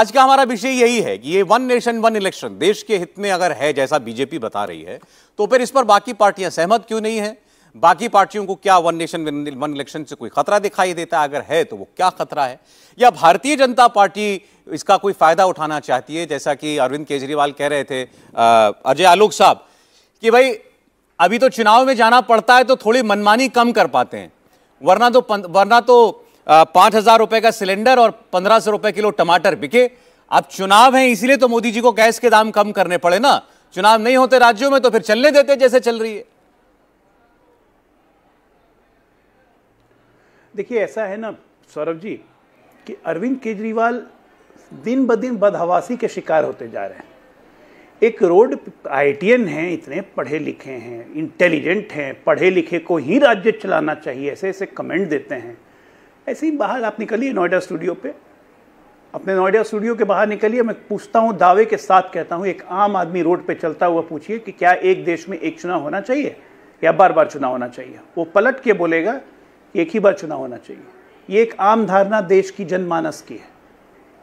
आज का हमारा विषय यही है कि ये वन नेशन वन इलेक्शन देश के हित में अगर है जैसा बीजेपी बता रही है तो फिर इस पर बाकी पार्टियां सहमत क्यों नहीं है बाकी पार्टियों को क्या वन नेशन वन इलेक्शन से कोई खतरा दिखाई देता है अगर है तो वो क्या खतरा है या भारतीय जनता पार्टी इसका कोई फायदा उठाना चाहती है जैसा कि अरविंद केजरीवाल कह रहे थे अजय आलोक साहब कि भाई अभी तो चुनाव में जाना पड़ता है तो थोड़ी मनमानी कम कर पाते हैं वरना तो वरना तो पांच हज़ार रुपए का सिलेंडर और पंद्रह सौ रुपए किलो टमाटर बिके अब चुनाव है इसीलिए तो मोदी जी को गैस के दाम कम करने पड़े ना चुनाव नहीं होते राज्यों में तो फिर चलने देते जैसे चल रही है देखिए ऐसा है ना सौरभ जी कि अरविंद केजरीवाल दिन ब दिन बदहवासी के शिकार होते जा रहे हैं एक रोड आईटीएन हैं इतने पढ़े लिखे हैं इंटेलिजेंट हैं पढ़े लिखे को ही राज्य चलाना चाहिए ऐसे ऐसे कमेंट देते हैं ऐसे ही बाहर आप निकलिए नोएडा स्टूडियो पे अपने नोएडा स्टूडियो के बाहर निकलिए मैं पूछता हूँ दावे के साथ कहता हूँ एक आम आदमी रोड पे चलता हुआ पूछिए कि क्या एक देश में एक चुनाव होना चाहिए या बार बार चुनाव होना चाहिए वो पलट के बोलेगा कि एक ही बार चुनाव होना चाहिए ये एक आम धारणा देश की जनमानस की है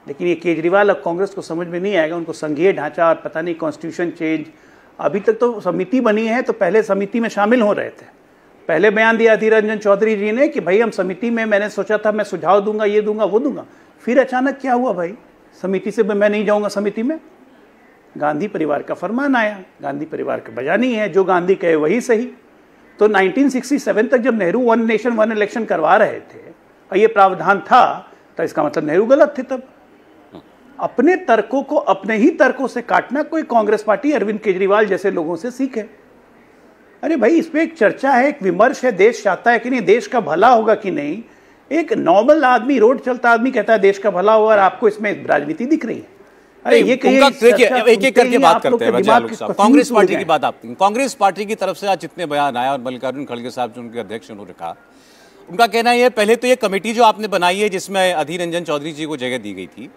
लेकिन ये केजरीवाल और कांग्रेस को समझ में नहीं आएगा उनको संघीय ढांचा और पता नहीं कॉन्स्टिट्यूशन चेंज अभी तक तो समिति बनी है तो पहले समिति में शामिल हो रहे थे पहले बयान दिया अधीर रंजन चौधरी जी ने कि भाई हम समिति में मैंने सोचा था मैं सुझाव दूंगा ये दूंगा वो दूंगा फिर अचानक क्या हुआ भाई समिति से मैं नहीं जाऊंगा समिति में गांधी परिवार का फरमान आया गांधी परिवार का बजानी है जो गांधी कहे वही सही तो 1967 तक जब Nehru one nation one election करवा रहे थे और ये प्रावधान था तो इसका मतलब नेहरू गलत थे तब अपने तर्कों को अपने ही तर्कों से काटना कोई कांग्रेस पार्टी अरविंद केजरीवाल जैसे लोगों से सीखे अरे भाई इस पर एक चर्चा है एक विमर्श है देश चाहता है कि नहीं देश का भला होगा कि नहीं एक नॉर्मल आदमी रोड चलता आदमी कहता है देश का भला हो और आपको इसमें राजनीति दिख रही है अरे ये बात कांग्रेस पार्टी की बात आपकी कांग्रेस पार्टी की तरफ से आज जितने बयान आया और मल्लिकार्जुन खड़गे साहब जो उनके अध्यक्ष उन्होंने कहा उनका कहना यह पहले तो ये कमेटी जो आपने बनाई है जिसमें अधीर रंजन चौधरी जी को जगह दी गई थी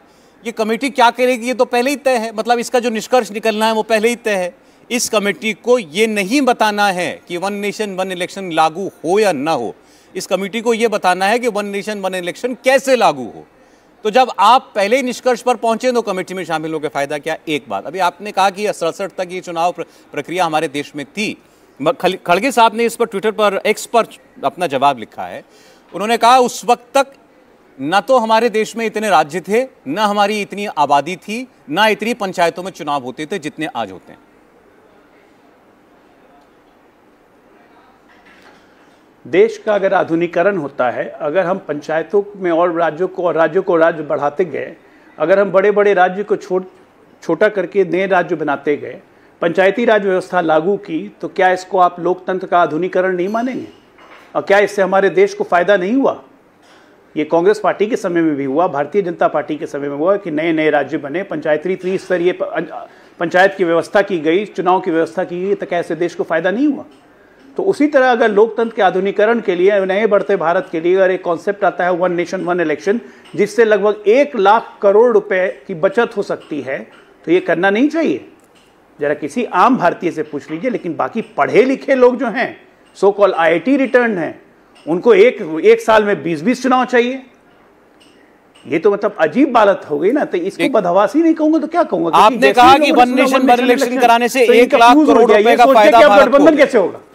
ये कमेटी क्या करेगी ये तो पहले ही तय है मतलब इसका जो निष्कर्ष निकलना है वो पहले ही तय है इस कमेटी को ये नहीं बताना है कि वन नेशन वन इलेक्शन लागू हो या ना हो इस कमेटी को ये बताना है कि वन नेशन वन इलेक्शन कैसे लागू हो तो जब आप पहले ही निष्कर्ष पर पहुंचे तो कमेटी में शामिल होकर फायदा क्या एक बात अभी आपने कहा कि सड़सठ तक ये चुनाव प्रक्रिया हमारे देश में थी खड़गे साहब ने इस पर ट्विटर पर एक्स पर अपना जवाब लिखा है उन्होंने कहा उस वक्त तक ना तो हमारे देश में इतने राज्य थे ना हमारी इतनी आबादी थी ना इतनी पंचायतों में चुनाव होते थे जितने आज होते हैं देश का अगर आधुनिकरण होता है अगर हम पंचायतों में और राज्यों को और राज्यों को राज्य बढ़ाते गए अगर हम बड़े बड़े राज्य को छोट छोटा करके नए राज्य बनाते गए पंचायती राज व्यवस्था लागू की तो क्या इसको आप लोकतंत्र का आधुनिकरण नहीं मानेंगे और क्या इससे हमारे देश को फ़ायदा नहीं हुआ ये कांग्रेस पार्टी के समय में भी हुआ भारतीय जनता पार्टी के समय में हुआ कि नए नए राज्य बने पंचायती त्रिस्तरीय पंचायत की व्यवस्था की गई चुनाव की व्यवस्था की गई तो क्या इससे देश को फ़ायदा नहीं हुआ तो उसी तरह अगर लोकतंत्र के आधुनिकरण के लिए नए बढ़ते भारत के लिए अगर एक कॉन्सेप्ट आता है वन नेशन वन इलेक्शन जिससे लगभग एक लाख करोड़ रुपए की बचत हो सकती है तो ये करना नहीं चाहिए जरा किसी आम भारतीय से पूछ लीजिए लेकिन बाकी पढ़े लिखे लोग जो हैं सो कॉल आई रिटर्न हैं उनको एक एक साल में बीस बीस चुनाव चाहिए ये तो मतलब अजीब बालत हो गई ना तो इसको ही नहीं कहूंगा तो क्या कहूंगा आपने कहा कि वन नेशन वन इलेक्शन कराने से तो एक लाख करोड़ रुपए का फायदा गठबंधन कैसे होगा